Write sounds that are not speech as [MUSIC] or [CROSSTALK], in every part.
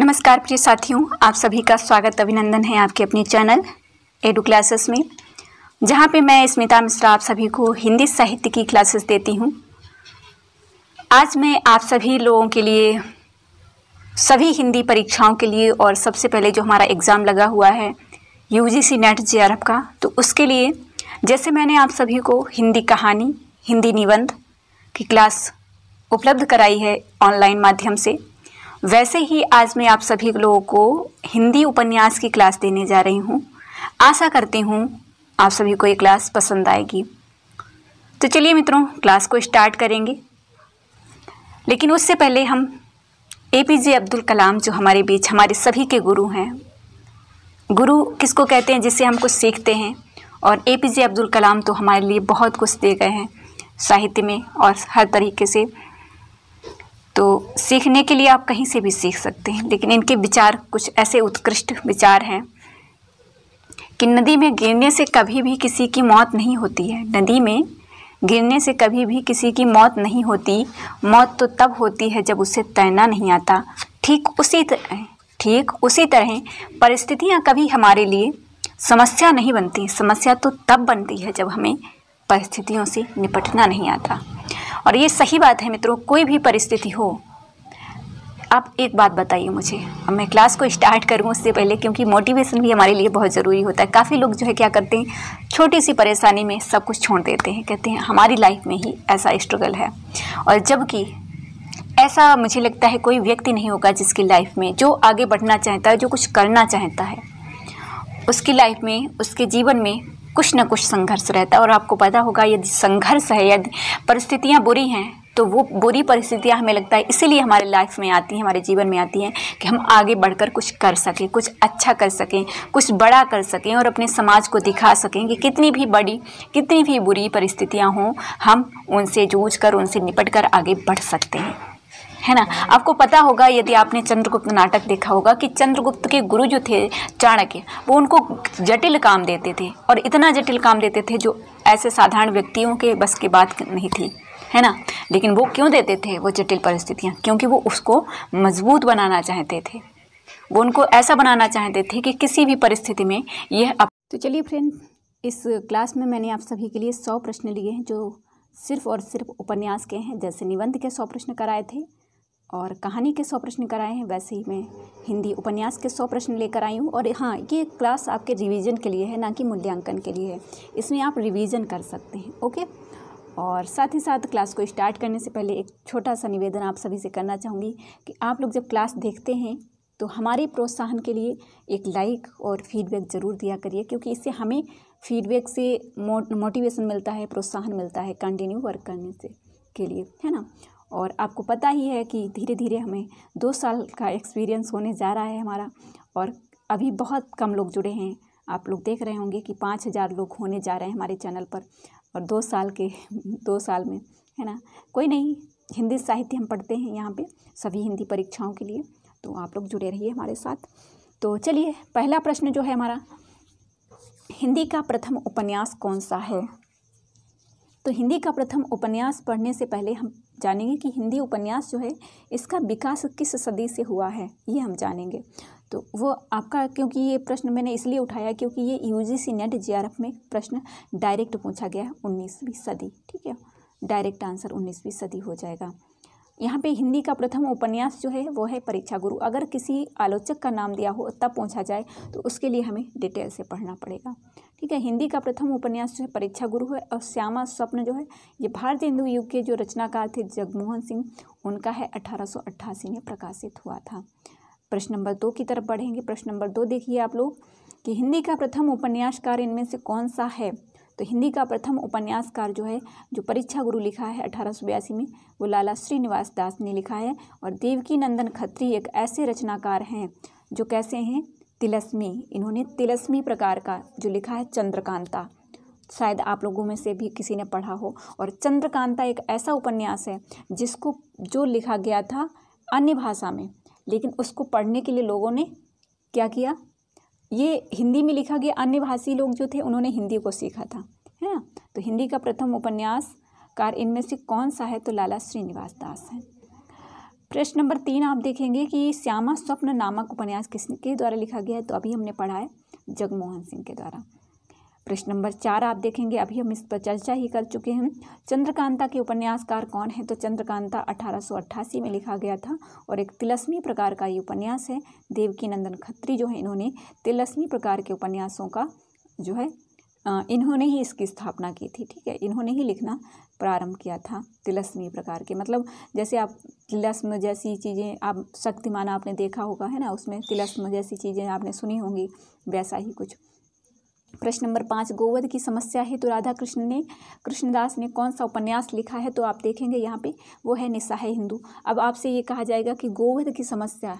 नमस्कार प्रिय साथियों आप सभी का स्वागत अभिनंदन है आपके अपने चैनल एडू क्लासेस में जहाँ पे मैं स्मिता मिश्रा आप सभी को हिंदी साहित्य की क्लासेस देती हूँ आज मैं आप सभी लोगों के लिए सभी हिंदी परीक्षाओं के लिए और सबसे पहले जो हमारा एग्ज़ाम लगा हुआ है यू जी सी नेट जे का तो उसके लिए जैसे मैंने आप सभी को हिंदी कहानी हिंदी निबंध की क्लास उपलब्ध कराई है ऑनलाइन माध्यम से वैसे ही आज मैं आप सभी लोगों को हिंदी उपन्यास की क्लास देने जा रही हूँ आशा करती हूँ आप सभी को ये क्लास पसंद आएगी तो चलिए मित्रों क्लास को स्टार्ट करेंगे लेकिन उससे पहले हम ए पी जे अब्दुल कलाम जो हमारे बीच हमारे सभी के गुरु हैं गुरु किसको कहते हैं जिससे हम कुछ सीखते हैं और ए पी जे अब्दुल कलाम तो हमारे लिए बहुत कुछ दे गए हैं साहित्य में और हर तरीके से तो सीखने के लिए आप कहीं से भी सीख सकते हैं लेकिन इनके विचार कुछ ऐसे उत्कृष्ट विचार हैं कि नदी में गिरने से कभी भी किसी की मौत नहीं होती है नदी में गिरने से कभी भी किसी की मौत नहीं होती मौत तो तब होती है जब उसे तैरना नहीं आता ठीक उसी तरह ठीक उसी तरह परिस्थितियाँ कभी हमारे लिए समस्या नहीं बनती समस्या तो तब बनती है जब हमें परिस्थितियों से निपटना नहीं आता और ये सही बात है मित्रों कोई भी परिस्थिति हो आप एक बात बताइए मुझे अब मैं क्लास को स्टार्ट करूँ उससे पहले क्योंकि मोटिवेशन भी हमारे लिए बहुत ज़रूरी होता है काफ़ी लोग जो है क्या करते हैं छोटी सी परेशानी में सब कुछ छोड़ देते हैं कहते हैं हमारी लाइफ में ही ऐसा स्ट्रगल है और जबकि ऐसा मुझे लगता है कोई व्यक्ति नहीं होगा जिसकी लाइफ में जो आगे बढ़ना चाहता है जो कुछ करना चाहता है उसकी लाइफ में उसके जीवन में कुछ ना कुछ संघर्ष रहता है और आपको पता होगा यदि संघर्ष है यदि परिस्थितियाँ बुरी हैं तो वो बुरी परिस्थितियाँ हमें लगता है इसीलिए हमारे लाइफ में आती हैं हमारे जीवन में आती हैं कि हम आगे बढ़कर कुछ कर सकें कुछ अच्छा कर सकें कुछ बड़ा कर सकें और अपने समाज को दिखा सकें कि कितनी भी बड़ी कितनी भी बुरी परिस्थितियाँ हों हम उनसे जूझ कर उनसे निपट कर आगे बढ़ सकते हैं है ना आपको पता होगा यदि आपने चंद्रगुप्त नाटक देखा होगा कि चंद्रगुप्त के गुरु जो थे चाणक्य वो उनको जटिल काम देते थे और इतना जटिल काम देते थे जो ऐसे साधारण व्यक्तियों के बस की बात नहीं थी है ना लेकिन वो क्यों देते थे वो जटिल परिस्थितियाँ क्योंकि वो उसको मजबूत बनाना चाहते थे वो उनको ऐसा बनाना चाहते थे कि किसी भी परिस्थिति में यह अप... तो चलिए फ्रेंड इस क्लास में मैंने आप सभी के लिए सौ प्रश्न लिए हैं जो सिर्फ़ और सिर्फ उपन्यास के हैं जैसे निबंध के सौ प्रश्न कराए थे और कहानी के सौ प्रश्न कराए हैं वैसे ही मैं हिंदी उपन्यास के सौ प्रश्न लेकर आई हूँ और हाँ ये क्लास आपके रिवीजन के लिए है ना कि मूल्यांकन के लिए है इसमें आप रिवीजन कर सकते हैं ओके और साथ ही साथ क्लास को स्टार्ट करने से पहले एक छोटा सा निवेदन आप सभी से करना चाहूँगी कि आप लोग जब क्लास देखते हैं तो हमारे प्रोत्साहन के लिए एक लाइक और फीडबैक ज़रूर दिया करिए क्योंकि इससे हमें फीडबैक से मोटिवेशन मिलता है प्रोत्साहन मिलता है कंटिन्यू वर्क करने से के लिए है ना और आपको पता ही है कि धीरे धीरे हमें दो साल का एक्सपीरियंस होने जा रहा है हमारा और अभी बहुत कम लोग जुड़े हैं आप लोग देख रहे होंगे कि पाँच हज़ार लोग होने जा रहे हैं हमारे चैनल पर और दो साल के दो साल में है ना कोई नहीं हिंदी साहित्य हम पढ़ते हैं यहाँ पे सभी हिंदी परीक्षाओं के लिए तो आप लोग जुड़े रहिए हमारे साथ तो चलिए पहला प्रश्न जो है हमारा हिंदी का प्रथम उपन्यास कौन सा है तो हिंदी का प्रथम उपन्यास पढ़ने से पहले हम जानेंगे कि हिंदी उपन्यास जो है इसका विकास किस सदी से हुआ है ये हम जानेंगे तो वो आपका क्योंकि ये प्रश्न मैंने इसलिए उठाया क्योंकि ये U G C NET J R F में प्रश्न डायरेक्ट पूछा गया है उन्नीसवीं सदी ठीक है डायरेक्ट आंसर उन्नीसवीं सदी हो जाएगा यहाँ पे हिंदी का प्रथम उपन्यास जो है वो है परीक्षा गुरु अगर किसी आलोचक का नाम दिया हो तब पूछा जाए तो उसके लिए हमें डिटेल से पढ़ना पड़ेगा ठीक है हिंदी का प्रथम उपन्यास जो है परीक्षा गुरु है और श्यामा स्वप्न जो है ये भारतीय हिंदू युग के जो रचनाकार थे जगमोहन सिंह उनका है अठारह में प्रकाशित हुआ था प्रश्न नंबर दो की तरफ बढ़ेंगे प्रश्न नंबर दो देखिए आप लोग कि हिंदी का प्रथम उपन्यासकार इनमें से कौन सा है तो हिंदी का प्रथम उपन्यासकार जो है जो परीक्षा गुरु लिखा है अठारह में वो लाला श्रीनिवास दास ने लिखा है और देवकी नंदन खत्री एक ऐसे रचनाकार हैं जो कैसे हैं तिलस्मी इन्होंने तिलस्मी प्रकार का जो लिखा है चंद्रकांता शायद आप लोगों में से भी किसी ने पढ़ा हो और चंद्रकांता एक ऐसा उपन्यास है जिसको जो लिखा गया था अन्य भाषा में लेकिन उसको पढ़ने के लिए लोगों ने क्या किया ये हिंदी में लिखा गया अन्य भाषी लोग जो थे उन्होंने हिंदी को सीखा था है ना तो हिंदी का प्रथम उपन्यास कार इनमें से कौन सा है तो लाला श्रीनिवास दास है प्रश्न नंबर तीन आप देखेंगे कि श्यामा स्वप्न नामक उपन्यास किसके द्वारा लिखा गया है तो अभी हमने पढ़ा है जगमोहन सिंह के द्वारा प्रश्न नंबर चार आप देखेंगे अभी हम इस पर चर्चा ही कर चुके हैं चंद्रकांता के उपन्यासकार कौन है तो चंद्रकांता अठारह में लिखा गया था और एक तिलस्मी प्रकार का ये उपन्यास है देवकी नंदन खत्री जो है इन्होंने तिलस्मी प्रकार के उपन्यासों का जो है इन्होंने ही इसकी स्थापना की थी ठीक है इन्होंने ही लिखना प्रारंभ किया था तिलस्मी प्रकार के मतलब जैसे आप तिलस्म जैसी चीज़ें आप शक्तिमान आपने देखा होगा है ना उसमें तिलस्म जैसी चीज़ें आपने सुनी होंगी वैसा ही कुछ प्रश्न नंबर पाँच गोवध की समस्या है तो राधा कृष्ण ने कृष्णदास ने कौन सा उपन्यास लिखा है तो आप देखेंगे यहाँ पे वो है निशाह हिंदू अब आपसे ये कहा जाएगा कि गोवध की समस्या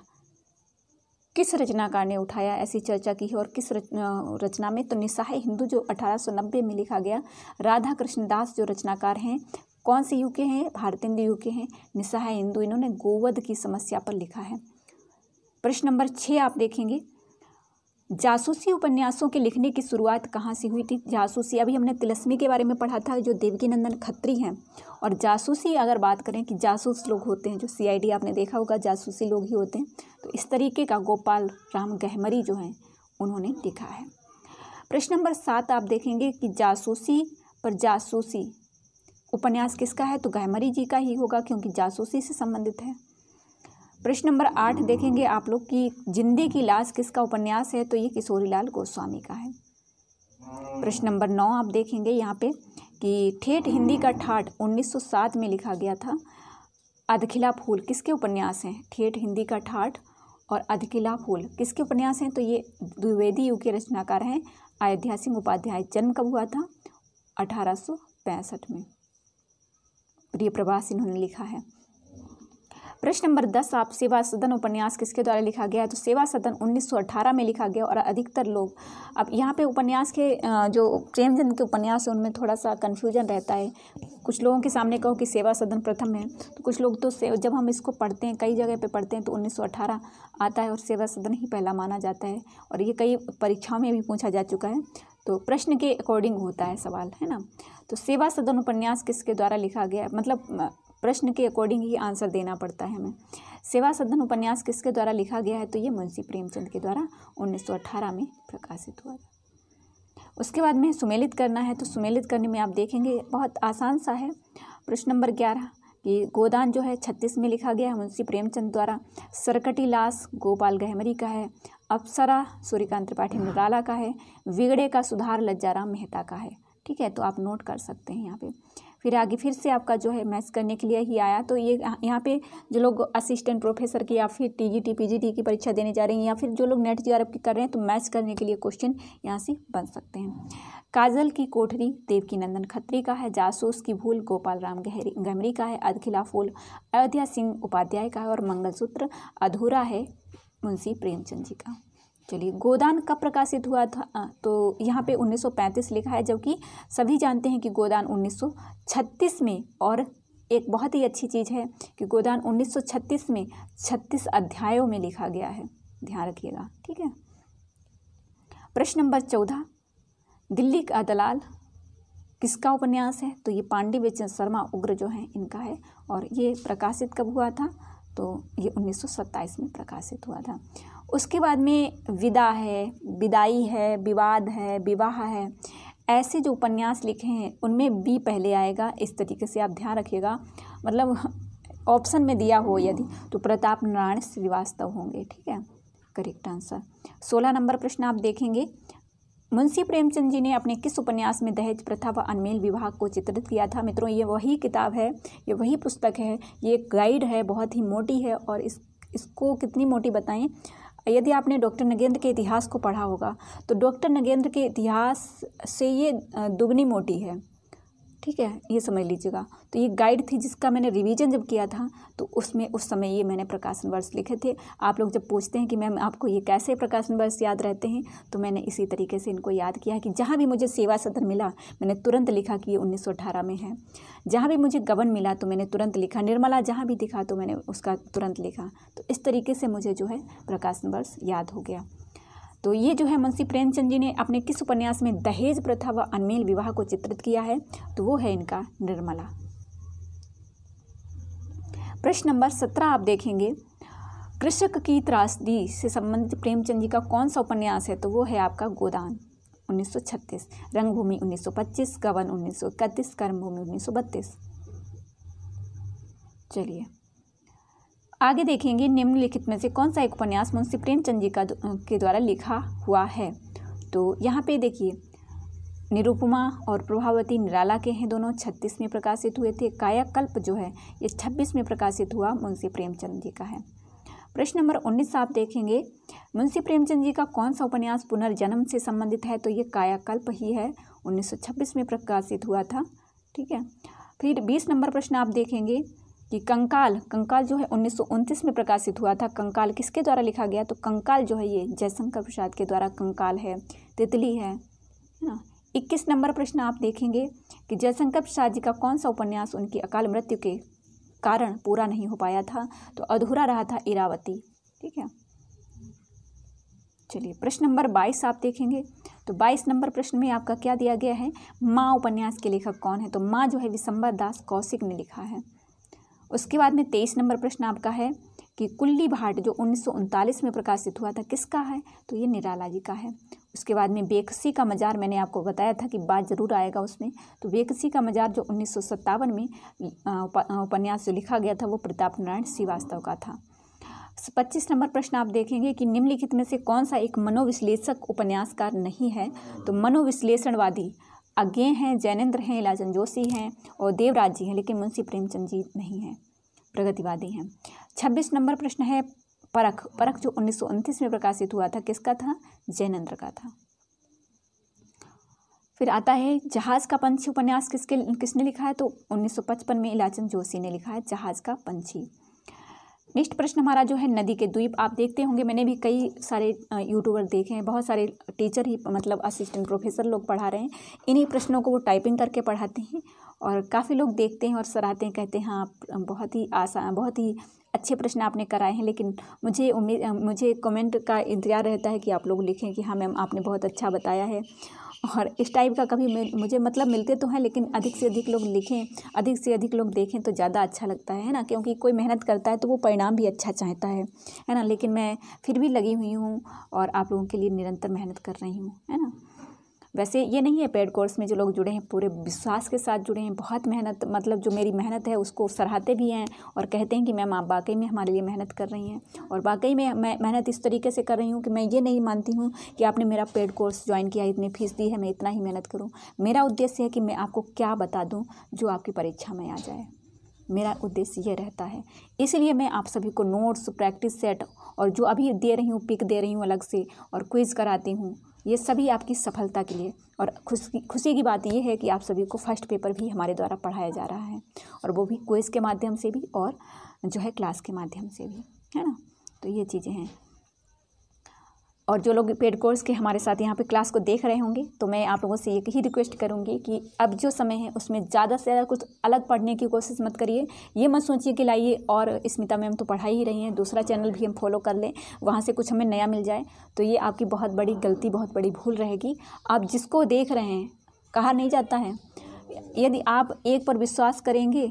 किस रचनाकार ने उठाया ऐसी चर्चा की है और किस रचना में तो निशाह हिंदू जो अठारह में लिखा गया राधा कृष्णदास जो रचनाकार हैं कौन से युग के हैं भारतेंद्र युग के हैं निशाह हिंदू इन्होंने गोवध की समस्या पर लिखा है प्रश्न नंबर छः आप देखेंगे जासूसी उपन्यासों के लिखने की शुरुआत कहाँ से हुई थी जासूसी अभी हमने तिलस्मी के बारे में पढ़ा था जो देवकी नंदन खत्री हैं और जासूसी अगर बात करें कि जासूस लोग होते हैं जो सीआईडी आपने देखा होगा जासूसी लोग ही होते हैं तो इस तरीके का गोपाल राम गहमरी जो हैं उन्होंने लिखा है प्रश्न नंबर सात आप देखेंगे कि जासूसी पर जासूसी उपन्यास किसका है तो गहमरी जी का ही होगा क्योंकि जासूसी से संबंधित है प्रश्न नंबर आठ देखेंगे आप लोग कि जिंदी की लाश किसका उपन्यास है तो ये किशोरीलाल गोस्वामी का है प्रश्न नंबर नौ आप देखेंगे यहाँ पे कि ठेठ हिंदी का ठाठ 1907 में लिखा गया था अधखिला फूल किसके उपन्यास हैं ठेठ हिंदी का ठाठ और अधखिला फूल किसके उपन्यास हैं तो ये द्विवेदी युग के रचनाकार हैं अयोध्या सिंह उपाध्याय जन्म कब हुआ था अठारह में प्रिय प्रभास इन्होंने लिखा है प्रश्न नंबर दस आप सेवा सदन उपन्यास किसके द्वारा लिखा गया है तो सेवा सदन 1918 में लिखा गया और अधिकतर लोग अब यहाँ पे उपन्यास के जो प्रेमचंद के उपन्यास हैं उनमें थोड़ा सा कन्फ्यूजन रहता है कुछ लोगों के सामने कहो कि सेवा सदन प्रथम है तो कुछ लोग तो जब हम इसको पढ़ते हैं कई जगह पर पढ़ते हैं तो उन्नीस आता है और सेवा सदन ही पहला माना जाता है और ये कई परीक्षाओं में भी पूछा जा चुका है तो प्रश्न के अकॉर्डिंग होता है सवाल है ना तो सेवा सदन उपन्यास किसके द्वारा लिखा गया मतलब प्रश्न के अकॉर्डिंग ही आंसर देना पड़ता है हमें सेवा सदन उपन्यास किसके द्वारा लिखा गया है तो ये मुंशी प्रेमचंद के द्वारा 1918 में प्रकाशित हुआ था उसके बाद में सुमेलित करना है तो सुमेलित करने में आप देखेंगे बहुत आसान सा है प्रश्न नंबर ग्यारह कि गोदान जो है छत्तीस में लिखा गया है मुंशी प्रेमचंद द्वारा सरकटी लाश गोपाल गहमरी का है अप्सरा सूर्यकांत त्रिपाठी निराला का है विगड़े का सुधार लज्जाराम मेहता का है ठीक है तो आप नोट कर सकते हैं यहाँ पे फिर आगे फिर से आपका जो है मैथ्स करने के लिए ही आया तो ये यहाँ पे जो लोग असिस्टेंट प्रोफेसर की या फिर T G T P G T की परीक्षा देने जा रहे हैं या फिर जो लोग नेट जी आर की कर रहे हैं तो मैथ्स करने के लिए क्वेश्चन यहाँ से बन सकते हैं काजल की कोठरी देवकी नंदन खत्री का है जासूस की भूल गोपाल राम गहरी गमरी का है अधखिला फूल अयोध्या सिंह उपाध्याय का है और मंगलसूत्र अधूरा है मुंशी प्रेमचंद जी का चलिए गोदान कब प्रकाशित हुआ था तो यहाँ पे 1935 लिखा है जबकि सभी जानते हैं कि गोदान 1936 में और एक बहुत ही अच्छी चीज़ है कि गोदान 1936 में 36 अध्यायों में लिखा गया है ध्यान रखिएगा ठीक है प्रश्न नंबर चौदह दिल्ली का दलाल किसका उपन्यास है तो ये पांडे बेचन शर्मा उग्र जो है इनका है और ये प्रकाशित कब हुआ था तो ये 1927 में प्रकाशित हुआ था उसके बाद में विदा है विदाई है विवाद है विवाह है ऐसे जो उपन्यास लिखे हैं उनमें बी पहले आएगा इस तरीके से आप ध्यान रखिएगा मतलब [LAUGHS] ऑप्शन में दिया हो यदि तो प्रताप नारायण श्रीवास्तव होंगे ठीक है करेक्ट आंसर सोलह नंबर प्रश्न आप देखेंगे मुंशी प्रेमचंद जी ने अपने किस उपन्यास में दहेज प्रथा व अनमेल विवाह को चित्रित किया था मित्रों ये वही किताब है ये वही पुस्तक है ये गाइड है बहुत ही मोटी है और इस इसको कितनी मोटी बताएं यदि आपने डॉक्टर नगेंद्र के इतिहास को पढ़ा होगा तो डॉक्टर नगेंद्र के इतिहास से ये दुगनी मोटी है ठीक है ये समझ लीजिएगा तो ये गाइड थी जिसका मैंने रिवीजन जब किया था तो उसमें उस समय ये मैंने प्रकाशन वर्ष लिखे थे आप लोग जब पूछते हैं कि मैम आपको ये कैसे प्रकाशन वर्ष याद रहते हैं तो मैंने इसी तरीके से इनको याद किया कि जहाँ भी मुझे सेवा सदन मिला मैंने तुरंत लिखा कि ये उन्नीस में है जहाँ भी मुझे गबन मिला तो मैंने तुरंत लिखा निर्मला जहाँ भी दिखा तो मैंने उसका तुरंत लिखा तो इस तरीके से मुझे जो है प्रकाशन वर्ष याद हो गया तो ये जो है मुंशी प्रेमचंद जी ने अपने किस उपन्यास में दहेज प्रथा व अनमेल विवाह को चित्रित किया है तो वो है इनका निर्मला प्रश्न नंबर सत्रह आप देखेंगे कृषक की त्रासदी से संबंधित प्रेमचंद जी का कौन सा उपन्यास है तो वो है आपका गोदान 1936 रंगभूमि 1925 गवन 1931 कर्मभूमि 1932 चलिए आगे देखेंगे निम्नलिखित में से कौन सा एक उपन्यास मुंशी प्रेमचंद जी का के द्वारा लिखा हुआ है तो यहाँ पे देखिए निरुपमा और प्रभावती निराला के हैं दोनों छत्तीस में प्रकाशित हुए थे कायाकल्प जो है ये छब्बीस में प्रकाशित हुआ मुंशी प्रेमचंद जी का है प्रश्न नंबर उन्नीस आप देखेंगे मुंशी प्रेमचंद जी का कौन सा उपन्यास पुनर्जन्म से संबंधित है तो ये कायाकल्प ही है उन्नीस में प्रकाशित हुआ था ठीक है फिर बीस नंबर प्रश्न आप देखेंगे कि कंकाल कंकाल जो है उन्नीस में प्रकाशित हुआ था कंकाल किसके द्वारा लिखा गया तो कंकाल जो है ये जयशंकर प्रसाद के द्वारा कंकाल है तितली है ना इक्कीस नंबर प्रश्न आप देखेंगे कि जयशंकर प्रसाद जी का कौन सा उपन्यास उनकी अकाल मृत्यु के कारण पूरा नहीं हो पाया था तो अधूरा रहा था इरावती ठीक है चलिए प्रश्न नंबर बाईस आप देखेंगे तो बाईस नंबर प्रश्न में आपका क्या दिया गया है माँ उपन्यास के लेखक कौन है तो माँ जो है विशंबर दास कौशिक ने लिखा है उसके बाद में तेईस नंबर प्रश्न आपका है कि कुल्ली भाट जो उन्नीस में प्रकाशित हुआ था किसका है तो ये निराला जी का है उसके बाद में बेकसी का मज़ार मैंने आपको बताया था कि बात ज़रूर आएगा उसमें तो बेकसी का मज़ार जो उन्नीस में उपन्यास जो लिखा गया था वो प्रताप नारायण श्रीवास्तव का था पच्चीस नंबर प्रश्न आप देखेंगे कि निम्नलिखित में से कौन सा एक मनोविश्लेषक उपन्यासकार नहीं है तो मनोविश्लेषणवादी अज्ञे हैं जैनेन्द्र हैं इलाजन जोशी हैं और देवराज जी हैं लेकिन मुंशी प्रेमचंद जी नहीं हैं प्रगतिवादी हैं छब्बीस नंबर प्रश्न है परख परख जो उन्नीस में प्रकाशित हुआ था किसका था जैनेन्द्र का था फिर आता है जहाज़ का पंछी उपन्यास किसके किसने लिखा है तो 1955 में इलाचंद जोशी ने लिखा है जहाज़ का पंछी नेक्स्ट प्रश्न हमारा जो है नदी के द्वीप आप देखते होंगे मैंने भी कई सारे यूट्यूबर देखे हैं बहुत सारे टीचर ही मतलब असिस्टेंट प्रोफेसर लोग पढ़ा रहे हैं इन्हीं प्रश्नों को वो टाइपिंग करके पढ़ाते हैं और काफ़ी लोग देखते हैं और सराहते हैं कहते हैं हाँ बहुत ही आसान बहुत ही अच्छे प्रश्न आपने कराए हैं लेकिन मुझे उम्मीद मुझे कमेंट का इंतज़ार रहता है कि आप लोग लिखें कि हाँ मैम आपने बहुत अच्छा बताया है और इस टाइप का कभी मुझे मतलब मिलते तो हैं लेकिन अधिक से अधिक लोग लिखें अधिक से अधिक लोग देखें तो ज़्यादा अच्छा लगता है ना क्योंकि कोई मेहनत करता है तो वो परिणाम भी अच्छा चाहता है है ना लेकिन मैं फिर भी लगी हुई हूँ और आप लोगों के लिए निरंतर मेहनत कर रही हूँ है ना वैसे ये नहीं है पेड कोर्स में जो लोग जुड़े हैं पूरे विश्वास के साथ जुड़े हैं बहुत मेहनत मतलब जो मेरी मेहनत है उसको सराहते भी हैं और कहते हैं कि मैम आप वाकई में हमारे लिए मेहनत कर रही हैं और वाकई में मैं मेहनत इस तरीके से कर रही हूँ कि मैं ये नहीं मानती हूँ कि आपने मेरा पेड कोर्स ज्वाइन किया इतनी फीस दी है मैं इतना ही मेहनत करूँ मेरा उद्देश्य है कि मैं आपको क्या बता दूँ जो आपकी परीक्षा में आ जाए मेरा उद्देश्य ये रहता है इसलिए मैं आप सभी को नोट्स प्रैक्टिस सेट और जो अभी दे रही हूँ पिक दे रही हूँ अलग से और क्विज़ कराती हूँ ये सभी आपकी सफलता के लिए और खुशी खुशी की बात ये है कि आप सभी को फर्स्ट पेपर भी हमारे द्वारा पढ़ाया जा रहा है और वो भी कोइज के माध्यम से भी और जो है क्लास के माध्यम से भी है ना तो ये चीज़ें हैं और जो लोग पेड कोर्स के हमारे साथ यहाँ पे क्लास को देख रहे होंगे तो मैं आप लोगों से एक ही रिक्वेस्ट करूँगी कि अब जो समय है उसमें ज़्यादा से ज़्यादा कुछ अलग पढ़ने की कोशिश मत करिए ये मत सोचिए कि लाइए और स्मिता मैम तो पढ़ा ही रही हैं दूसरा चैनल भी हम फॉलो कर लें वहाँ से कुछ हमें नया मिल जाए तो ये आपकी बहुत बड़ी गलती बहुत बड़ी भूल रहेगी आप जिसको देख रहे हैं कहा नहीं जाता है यदि आप एक पर विश्वास करेंगे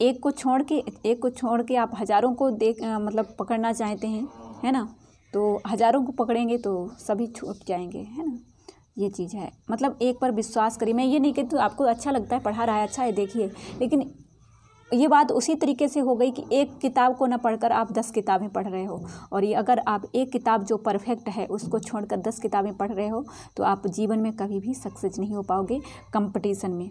एक को छोड़ के एक को छोड़ के आप हज़ारों को देख मतलब पकड़ना चाहते हैं है ना तो हज़ारों को पकड़ेंगे तो सभी छूट जाएंगे है ना ये चीज़ है मतलब एक पर विश्वास करिए मैं ये नहीं कहती तो आपको अच्छा लगता है पढ़ा रहा है अच्छा है देखिए लेकिन ये बात उसी तरीके से हो गई कि एक किताब को ना पढ़कर आप दस किताबें पढ़ रहे हो और ये अगर आप एक किताब जो परफेक्ट है उसको छोड़कर दस किताबें पढ़ रहे हो तो आप जीवन में कभी भी सक्सेस नहीं हो पाओगे कंपटीशन में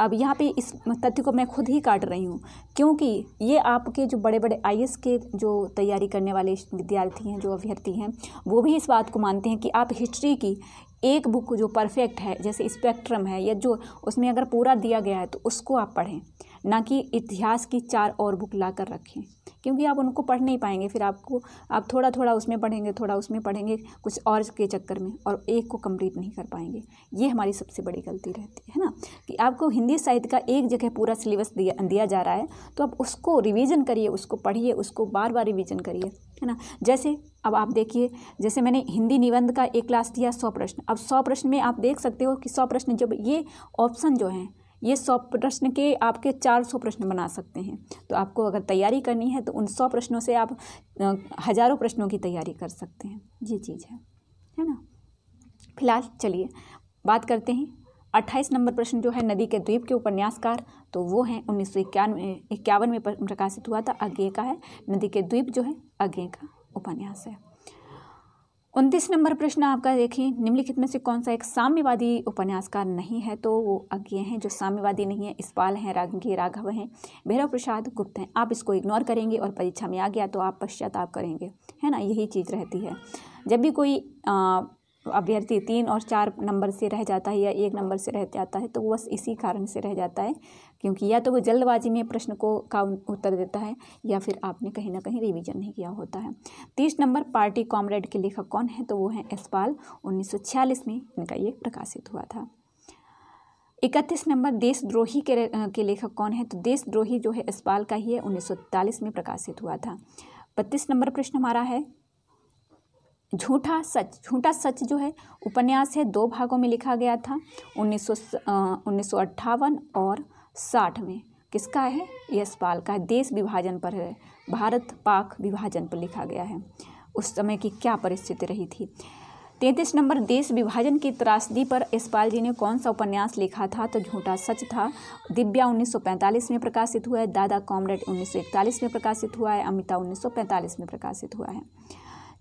अब यहाँ पे इस तथ्य को मैं खुद ही काट रही हूँ क्योंकि ये आपके जो बड़े बड़े आई के जो तैयारी करने वाले विद्यार्थी हैं जो अभ्यर्थी हैं वो भी इस बात को मानते हैं कि आप हिस्ट्री की एक बुक जो परफेक्ट है जैसे स्पेक्ट्रम है या जो उसमें अगर पूरा दिया गया है तो उसको आप पढ़ें ना कि इतिहास की चार और बुक ला कर रखें क्योंकि आप उनको पढ़ नहीं पाएंगे फिर आपको आप थोड़ा थोड़ा उसमें पढ़ेंगे थोड़ा उसमें पढ़ेंगे कुछ और के चक्कर में और एक को कंप्लीट नहीं कर पाएंगे ये हमारी सबसे बड़ी गलती रहती है ना कि आपको हिंदी साहित्य का एक जगह पूरा सिलेबस दिया दिया जा रहा है तो आप उसको रिविज़न करिए उसको पढ़िए उसको बार बार रिविज़न करिए है ना जैसे अब आप देखिए जैसे मैंने हिंदी निबंध का एक क्लास दिया सौ प्रश्न अब सौ प्रश्न में आप देख सकते हो कि सौ प्रश्न जब ये ऑप्शन जो हैं ये सौ प्रश्न के आपके चार सौ प्रश्न बना सकते हैं तो आपको अगर तैयारी करनी है तो उन सौ प्रश्नों से आप हज़ारों प्रश्नों की तैयारी कर सकते हैं ये चीज़ है है ना फिलहाल चलिए बात करते हैं अट्ठाईस नंबर प्रश्न जो है नदी के द्वीप के उपन्यासकार तो वो है उन्नीस सौ इक्यानवे इक्यावन में प्रकाशित हुआ था अज्ञे का है नदी के द्वीप जो है अज्ञे का उपन्यास है उनतीस नंबर प्रश्न आपका देखें निम्नलिखित में से कौन सा एक साम्यवादी उपन्यासकार नहीं है तो वो अज्ञे हैं जो साम्यवादी नहीं है इस्पाल हैं रागी राघव हैं भैरव प्रसाद गुप्त हैं आप इसको इग्नोर करेंगे और परीक्षा में आ गया तो आप पश्चाताप करेंगे है ना यही चीज़ रहती है जब भी कोई अभ्यर्थी तीन और चार नंबर से रह जाता है या एक नंबर से रह जाता है तो बस इसी कारण से रह जाता है क्योंकि या तो वो जल्दबाजी में प्रश्न को का उत्तर देता है या फिर आपने कहीं ना कहीं रिवीजन नहीं किया होता है तीस नंबर पार्टी कॉमरेड के लेखक कौन है तो वो हैं एसपाल उन्नीस में इनका ये प्रकाशित हुआ था इकतीस नंबर देशद्रोही के के लेखक कौन है तो देशद्रोही जो है इसपाल का ही है उन्नीस में प्रकाशित हुआ था बत्तीस नंबर प्रश्न हमारा है झूठा सच झूठा सच जो है उपन्यास है दो भागों में लिखा गया था उन्नीस सौ और साठ में किसका है यशपाल का है देश विभाजन पर है भारत पाक विभाजन पर लिखा गया है उस समय की क्या परिस्थिति रही थी तैंतीस नंबर देश विभाजन की त्रासदी पर यशपाल जी ने कौन सा उपन्यास लिखा था तो झूठा सच था दिव्या 1945 में प्रकाशित हुआ है दादा कॉमरेड 1941 में प्रकाशित हुआ है अमिता 1945 में प्रकाशित हुआ है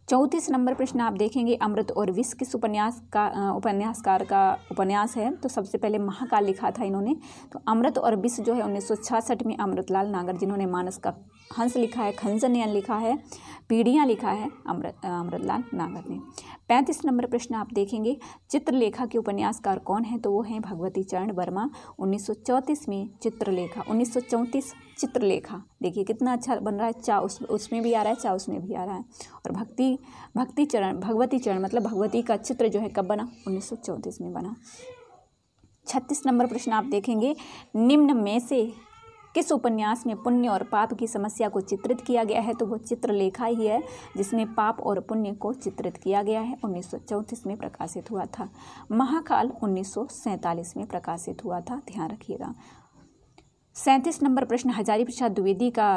चौंतीस नंबर प्रश्न आप देखेंगे अमृत और विश्व किस उपन्यास का उपन्यासकार का उपन्यास है तो सबसे पहले महाकाल लिखा था इन्होंने तो अमृत और विष जो है उन्नीस में अमृतलाल नागर जिन्होंने मानस का हंस लिखा है खंजनयन लिखा है पीढ़ियाँ लिखा है अमृत अमृतलाल नागर ने पैंतीस नंबर प्रश्न आप देखेंगे चित्रलेखा के उपन्यासकार कौन है तो वो हैं भगवती चरण वर्मा उन्नीस में चित्रलेखा उन्नीस चित्रलेखा देखिए कितना अच्छा बन रहा है चा उस उसमें भी आ रहा है चा उसमें भी आ रहा है और भक्ति भक्ति चरण भगवती चरण मतलब भगवती का चित्र जो है कब बना उन्नीस में बना छत्तीस नंबर प्रश्न आप देखेंगे निम्न में से किस उपन्यास में पुण्य और पाप की समस्या को चित्रित किया गया है तो वो चित्रलेखा ही है जिसमें पाप और पुण्य को चित्रित किया गया है उन्नीस में प्रकाशित हुआ था महाकाल उन्नीस में प्रकाशित हुआ था ध्यान रखिएगा सैंतीस नंबर प्रश्न हजारी प्रसाद द्विवेदी का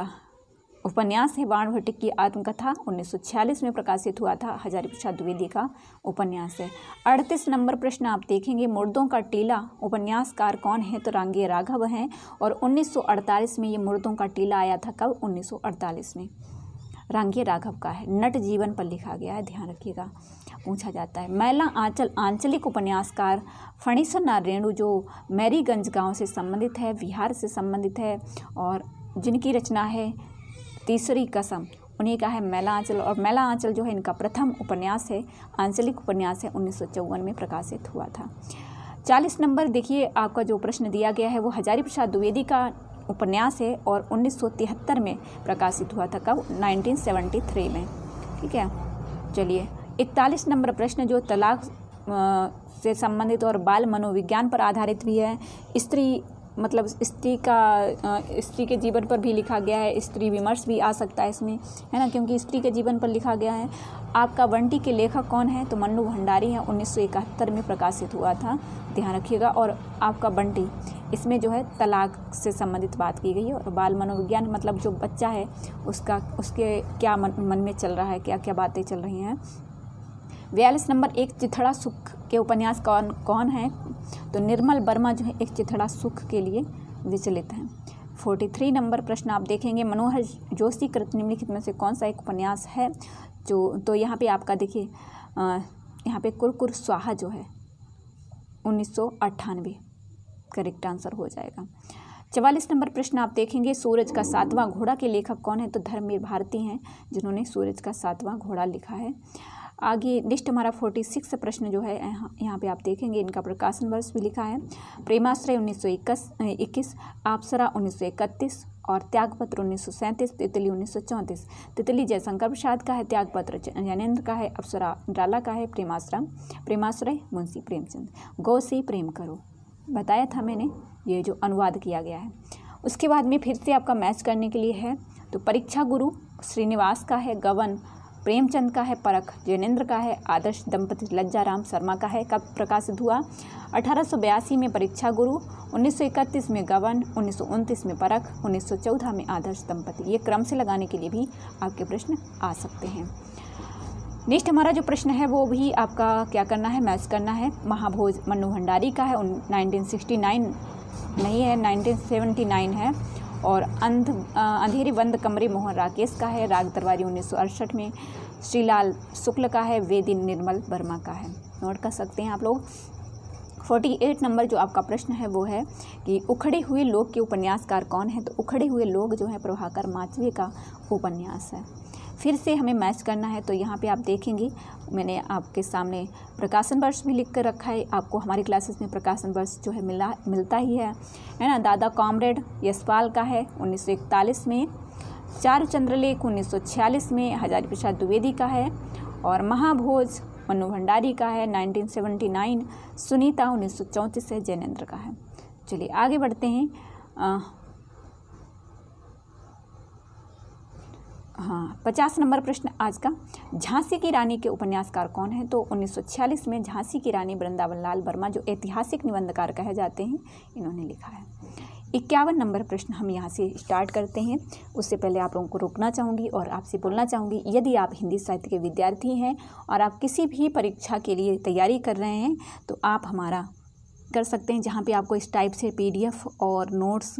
उपन्यास है बाण भट्ट की आत्मकथा 1946 में प्रकाशित हुआ था हजारी प्रसाद द्विवेदी का उपन्यास है अड़तीस नंबर प्रश्न आप देखेंगे मुर्दों का टीला उपन्यासकार कौन है तो रांगे राघव हैं और 1948 में ये मुर्दों का टीला आया था कब 1948 में रांगे राघव का है नट जीवन पर लिखा गया है ध्यान रखिएगा पूछा जाता है मैला आंचल आंचलिक उपन्यासकार फणीश्वर नाथ रेणु जो मैरीगंज गांव से संबंधित है बिहार से संबंधित है और जिनकी रचना है तीसरी कसम उन्हीं का है मैला आंचल और मैला आंचल जो है इनका प्रथम उपन्यास है आंचलिक उपन्यास है उन्नीस में प्रकाशित हुआ था चालीस नंबर देखिए आपका जो प्रश्न दिया गया है वो हजारी प्रसाद द्विवेदी का उपन्यास है और 1973 में प्रकाशित हुआ था कब 1973 में ठीक है चलिए इकतालीस नंबर प्रश्न जो तलाक से संबंधित और बाल मनोविज्ञान पर आधारित भी है स्त्री मतलब स्त्री का स्त्री के जीवन पर भी लिखा गया है स्त्री विमर्श भी आ सकता है इसमें है ना क्योंकि स्त्री के जीवन पर लिखा गया है आपका वंटी के लेखक कौन है तो मन्नू भंडारी है उन्नीस में प्रकाशित हुआ था ध्यान रखिएगा और आपका बंटी इसमें जो है तलाक से संबंधित बात की गई है और बाल मनोविज्ञान मतलब जो बच्चा है उसका उसके क्या मन, मन में चल रहा है क्या क्या बातें चल रही हैं बयालीस नंबर एक चिथड़ा सुख के उपन्यास कौन कौन है तो निर्मल वर्मा जो है एक चिथड़ा सुख के लिए विचलित हैं फोर्टी थ्री नंबर प्रश्न आप देखेंगे मनोहर जोशी कृत निम्नलिखित में से कौन सा एक उपन्यास है जो तो यहाँ पे आपका देखिए यहाँ पे कुरकुर स्वाहा जो है उन्नीस सौ अट्ठानवे करेक्ट आंसर हो जाएगा चवालीस नंबर प्रश्न आप देखेंगे सूरज का सातवां घोड़ा के लेखक कौन है तो धर्मवीर भारती हैं जिन्होंने सूरज का सातवां घोड़ा लिखा है आगे नेक्स्ट हमारा फोर्टी सिक्स प्रश्न जो है यहाँ पे आप देखेंगे इनका प्रकाशन वर्ष भी लिखा है प्रेमाश्रय उन्नीस सौ इक्कीस आपसरा उन्नीस सौ इकतीस और त्यागपत्र उन्नीस सौ सैंतीस तितली उन्नीस सौ चौंतीस तितली जयशंकर प्रसाद का है त्यागपत्र ज्ञानेन्द्र का है अप्सरा डाला का है प्रेमाश्रम प्रेमाश्रय मुंशी प्रेमचंद गौ से प्रेम करो बताया था मैंने ये जो अनुवाद किया गया है उसके बाद में फिर से आपका मैच करने के लिए है तो परीक्षा गुरु श्रीनिवास का है गवन प्रेमचंद का है परख जैनेन्द्र का है आदर्श दंपति लज्जाराम शर्मा का है कब प्रकाशित हुआ अठारह में परीक्षा गुरु 1931 में गवन उन्नीस में परख 1914 में आदर्श दंपति ये क्रम से लगाने के लिए भी आपके प्रश्न आ सकते हैं नेक्स्ट हमारा जो प्रश्न है वो भी आपका क्या करना है मैच करना है महाभोज मनु भंडारी का है नाइनटीन नहीं है नाइनटीन है और अंध अंधेरी बंद कमरे मोहन राकेश का है राग दरबारी उन्नीस में श्रीलाल शुक्ल का है वेदी निर्मल वर्मा का है नोट कर सकते हैं आप लोग 48 नंबर जो आपका प्रश्न है वो है कि उखड़े हुए लोग के उपन्यासकार कौन है तो उखड़े हुए लोग जो है प्रभाकर माचवी का उपन्यास है फिर से हमें मैच करना है तो यहाँ पे आप देखेंगे मैंने आपके सामने प्रकाशन वर्ष भी लिख कर रखा है आपको हमारी क्लासेस में प्रकाशन वर्ष जो है मिला मिलता ही है है ना दादा कॉमरेड यशपाल का है उन्नीस में चार चंद्रलेख 1946 में हजारी प्रसाद द्विवेदी का है और महाभोज मनु भंडारी का है 1979 सुनीता उन्नीस है जैनेंद्र का है चलिए आगे बढ़ते हैं हाँ पचास नंबर प्रश्न आज का झांसी की रानी के उपन्यासकार कौन है तो 1946 में झांसी की रानी वृंदावन लाल वर्मा जो ऐतिहासिक निबंधकार कहे जाते हैं इन्होंने लिखा है इक्यावन नंबर प्रश्न हम यहाँ से स्टार्ट करते हैं उससे पहले आप लोगों को रोकना चाहूँगी और आपसे बोलना चाहूँगी यदि आप हिंदी साहित्य के विद्यार्थी हैं और आप किसी भी परीक्षा के लिए तैयारी कर रहे हैं तो आप हमारा कर सकते हैं जहाँ पे आपको इस टाइप से पीडीएफ और नोट्स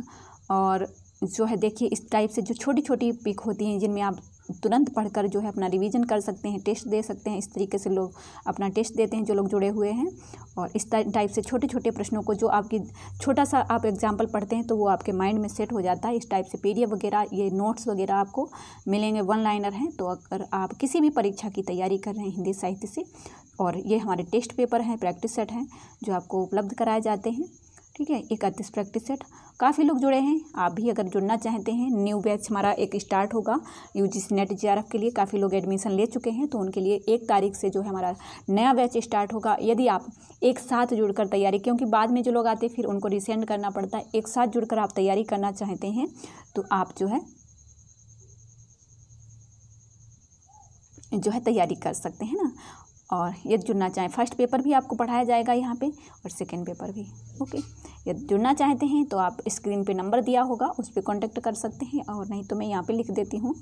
और जो है देखिए इस टाइप से जो छोटी छोटी पिक होती हैं जिनमें आप तुरंत पढ़कर जो है अपना रिवीजन कर सकते हैं टेस्ट दे सकते हैं इस तरीके से लोग अपना टेस्ट देते हैं जो लोग जुड़े हुए हैं और इस टाइप से छोटे छोटे प्रश्नों को जो आपकी छोटा सा आप एग्जाम्पल पढ़ते हैं तो वो आपके माइंड में सेट हो जाता है इस टाइप से पी वगैरह ये नोट्स वगैरह आपको मिलेंगे वन लाइनर हैं तो अगर आप किसी भी परीक्षा की तैयारी कर रहे हैं हिंदी साहित्य से और ये हमारे टेस्ट पेपर हैं प्रैक्टिस सेट हैं जो आपको उपलब्ध कराए जाते हैं ठीक है एक अतिश प्रैक्टिस सेट काफ़ी लोग जुड़े हैं आप भी अगर जुड़ना चाहते हैं न्यू बैच हमारा एक स्टार्ट होगा यू जी नेट जी के लिए काफ़ी लोग एडमिशन ले चुके हैं तो उनके लिए एक तारीख से जो है हमारा नया बैच स्टार्ट होगा यदि आप एक साथ जुड़कर तैयारी क्योंकि बाद में जो लोग आते हैं फिर उनको रिसेंड करना पड़ता है एक साथ जुड़कर आप तैयारी करना चाहते हैं तो आप जो है जो है तैयारी कर सकते हैं ना और यदि जुड़ना चाहें फर्स्ट पेपर भी आपको पढ़ाया जाएगा यहाँ पर और सेकेंड पेपर भी ओके यदि जुड़ना चाहते हैं तो आप स्क्रीन पे नंबर दिया होगा उस पर कॉन्टेक्ट कर सकते हैं और नहीं तो मैं यहाँ पे लिख देती हूँ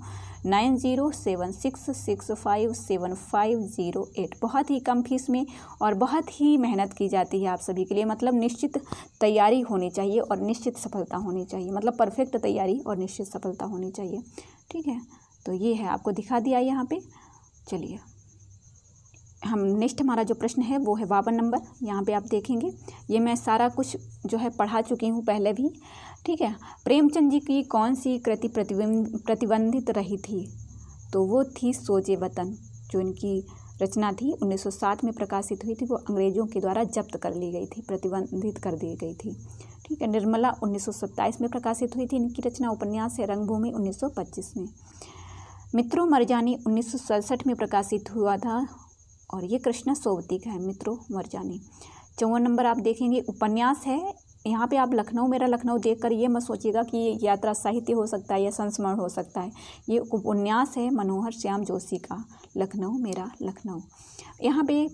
nine zero seven six six five seven five zero eight बहुत ही कम फीस में और बहुत ही मेहनत की जाती है आप सभी के लिए मतलब निश्चित तैयारी होनी चाहिए और निश्चित सफलता होनी चाहिए मतलब परफेक्ट तैयारी और निश्चित सफलता होनी चाहिए ठीक है तो ये है आपको दिखा दिया यहाँ पर चलिए हम नेक्स्ट हमारा जो प्रश्न है वो है बावन नंबर यहाँ पे आप देखेंगे ये मैं सारा कुछ जो है पढ़ा चुकी हूँ पहले भी ठीक है प्रेमचंद जी की कौन सी कृति प्रतिबंधित रही थी तो वो थी सोजे वतन जो इनकी रचना थी 1907 में प्रकाशित हुई थी वो अंग्रेज़ों के द्वारा जब्त कर ली गई थी प्रतिबंधित कर दी गई थी ठीक है निर्मला उन्नीस में प्रकाशित हुई थी इनकी रचना उपन्यास है रंगभूमि उन्नीस में मित्रों मरजानी उन्नीस में प्रकाशित हुआ था और ये कृष्णा सोवती का है मित्रों मरजानी चौवन नंबर आप देखेंगे उपन्यास है यहाँ पे आप लखनऊ मेरा लखनऊ देखकर ये मत सोचिएगा कि ये यात्रा साहित्य हो सकता है या संस्मरण हो सकता है ये उपन्यास है मनोहर श्याम जोशी का लखनऊ मेरा लखनऊ यहाँ पे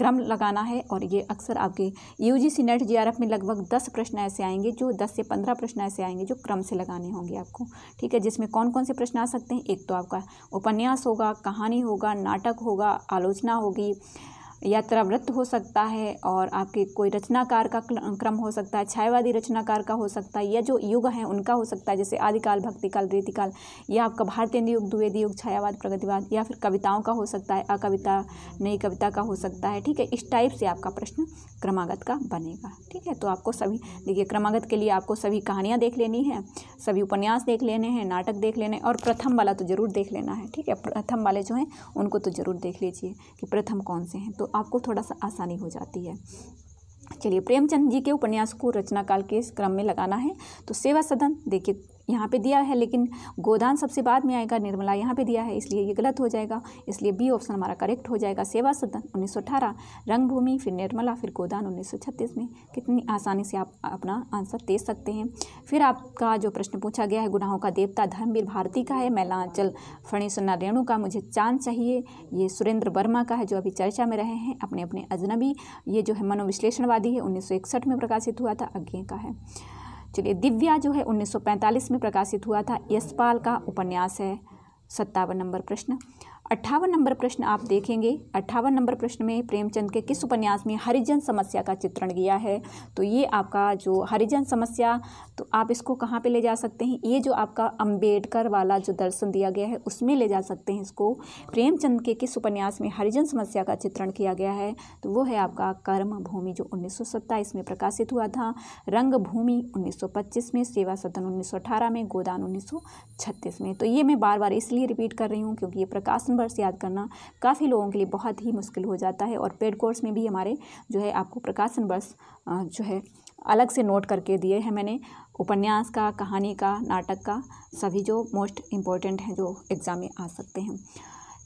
क्रम लगाना है और ये अक्सर आपके U G C NET J R F में लगभग दस प्रश्न ऐसे आएंगे जो दस से पंद्रह प्रश्न ऐसे आएंगे जो क्रम से लगाने होंगे आपको ठीक है जिसमें कौन कौन से प्रश्न आ सकते हैं एक तो आपका उपन्यास होगा कहानी होगा नाटक होगा आलोचना होगी यात्रा व्रत हो सकता है और आपके कोई रचनाकार का क्रम हो सकता है छायावादी रचनाकार का हो सकता है या जो युग हैं उनका हो सकता है जैसे आदिकाल भक्तिकाल रीतिकाल या आपका भारतीय युग द्विवेदी युग छायावाद प्रगतिवाद या फिर कविताओं का हो सकता है अकविता नई कविता का हो सकता है ठीक है इस टाइप से आपका प्रश्न क्रमागत का बनेगा ठीक है तो आपको सभी देखिए क्रमागत के लिए आपको सभी कहानियाँ देख लेनी है सभी उपन्यास देख लेने हैं नाटक देख लेने और प्रथम वाला तो ज़रूर देख लेना है ठीक है प्रथम वाले जो हैं उनको तो ज़रूर देख लीजिए कि प्रथम कौन से हैं तो आपको थोड़ा सा आसानी हो जाती है चलिए प्रेमचंद जी के उपन्यास को रचना काल के क्रम में लगाना है तो सेवा सदन देखिए यहाँ पे दिया है लेकिन गोदान सबसे बाद में आएगा निर्मला यहाँ पे दिया है इसलिए ये गलत हो जाएगा इसलिए बी ऑप्शन हमारा करेक्ट हो जाएगा सेवा सदन उन्नीस रंगभूमि फिर निर्मला फिर गोदान उन्नीस में कितनी आसानी से आप अपना आंसर दे सकते हैं फिर आपका जो प्रश्न पूछा गया है गुनाहों का देवता धर्मवीर भारती का है मैलांचल फणीसुन्ना रेणु का मुझे चांद चाहिए ये सुरेंद्र वर्मा का है जो अभी चर्चा में रहे हैं अपने अपने अजनबी ये जो है मनोविश्लेषणवादी है उन्नीस में प्रकाशित हुआ था अज्ञे का है चलिए दिव्या जो है 1945 में प्रकाशित हुआ था यशपाल का उपन्यास है सत्तावन नंबर प्रश्न अट्ठावन नंबर प्रश्न आप देखेंगे अट्ठावन नंबर प्रश्न में प्रेमचंद के किस उपन्यास में हरिजन समस्या का चित्रण किया है तो ये आपका जो हरिजन समस्या तो आप इसको कहाँ पे ले जा सकते हैं ये जो आपका अंबेडकर वाला जो दर्शन दिया गया है उसमें ले जा सकते हैं इसको प्रेमचंद के किस उपन्यास में हरिजन समस्या का चित्रण किया गया है तो वो है आपका कर्म भूमि जो उन्नीस में प्रकाशित हुआ था रंग भूमि उन्नीस में सेवा सदन उन्नीस में गोदान उन्नीस में तो ये मैं बार बार इसलिए रिपीट कर रही हूँ क्योंकि ये प्रकाशन नंबर्स याद करना काफ़ी लोगों के लिए बहुत ही मुश्किल हो जाता है और पेड कोर्स में भी हमारे जो है आपको प्रकाशन वर्ष जो है अलग से नोट करके दिए हैं मैंने उपन्यास का कहानी का नाटक का सभी जो मोस्ट इम्पॉर्टेंट हैं जो एग्ज़ाम में आ सकते हैं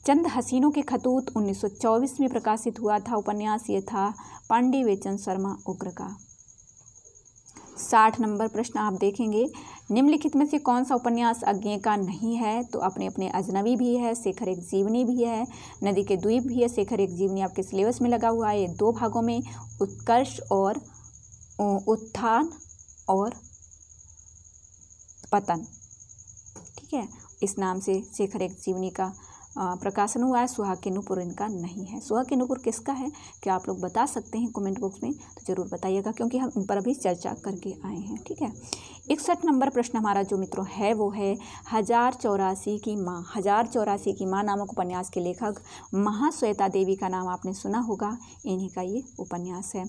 चंद हसीनों के खतूत 1924 में प्रकाशित हुआ था उपन्यास ये था पांडे वेचन शर्मा उग्र का साठ नंबर प्रश्न आप देखेंगे निम्नलिखित में से कौन सा उपन्यास अज्ञे का नहीं है तो अपने अपने अजनबी भी है शेखर एक जीवनी भी है नदी के द्वीप भी है शेखर एक जीवनी आपके सिलेबस में लगा हुआ है ये दो भागों में उत्कर्ष और उत्थान और पतन ठीक है इस नाम से शेखर एक जीवनी का प्रकाशन हुआ है सुहाग किन्नूपुर इनका नहीं है सुहाग किन्नूपुर किसका है क्या आप लोग बता सकते हैं कमेंट बॉक्स में तो ज़रूर बताइएगा क्योंकि हम इन पर अभी चर्चा करके आए हैं ठीक है इकसठ नंबर प्रश्न हमारा जो मित्रों है वो है हजार चौरासी की माँ हजार चौरासी की माँ नामक उपन्यास के लेखक महाश्वेता देवी का नाम आपने सुना होगा इन्हीं का ये उपन्यास है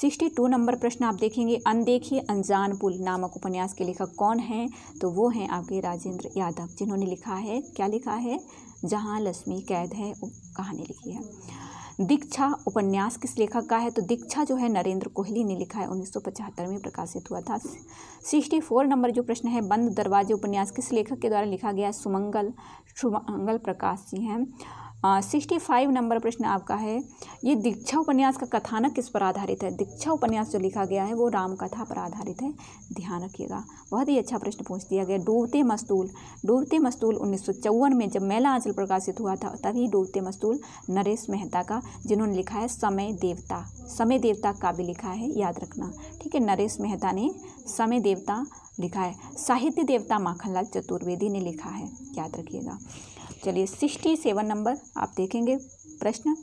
सिक्सटी टू नंबर प्रश्न आप देखेंगे अनदेखी अनजान पुल नामक उपन्यास के लेखक कौन हैं तो वो हैं आपके राजेंद्र यादव जिन्होंने लिखा है क्या लिखा है जहाँ लक्ष्मी कैद है कहानी लिखी है दीक्षा उपन्यास किस लेखक का है तो दीक्षा जो है नरेंद्र कोहली ने लिखा है 1975 में प्रकाशित हुआ था 64 नंबर जो प्रश्न है बंद दरवाजे उपन्यास किस लेखक के द्वारा लिखा गया है सुमंगल सुमंगल प्रकाश जी हैं सिक्सटी फाइव नंबर प्रश्न आपका है ये दीक्षा उपन्यास का कथानक किस पर आधारित है दीक्षा उपन्यास जो लिखा गया है वो राम कथा पर आधारित है ध्यान रखिएगा बहुत ही अच्छा प्रश्न पूछ दिया गया डूबते मस्तूल डूबते मस्तूल उन्नीस में जब मेला आंचल प्रकाशित हुआ था तभी डूबते मस्तूल नरेश मेहता का जिन्होंने लिखा है समय देवता समय देवता का भी लिखा है याद रखना ठीक है नरेश मेहता ने समय देवता लिखा है साहित्य देवता माखनलाल चतुर्वेदी ने लिखा है याद रखिएगा चलिए सिक्सटी सेवन नंबर आप देखेंगे प्रश्न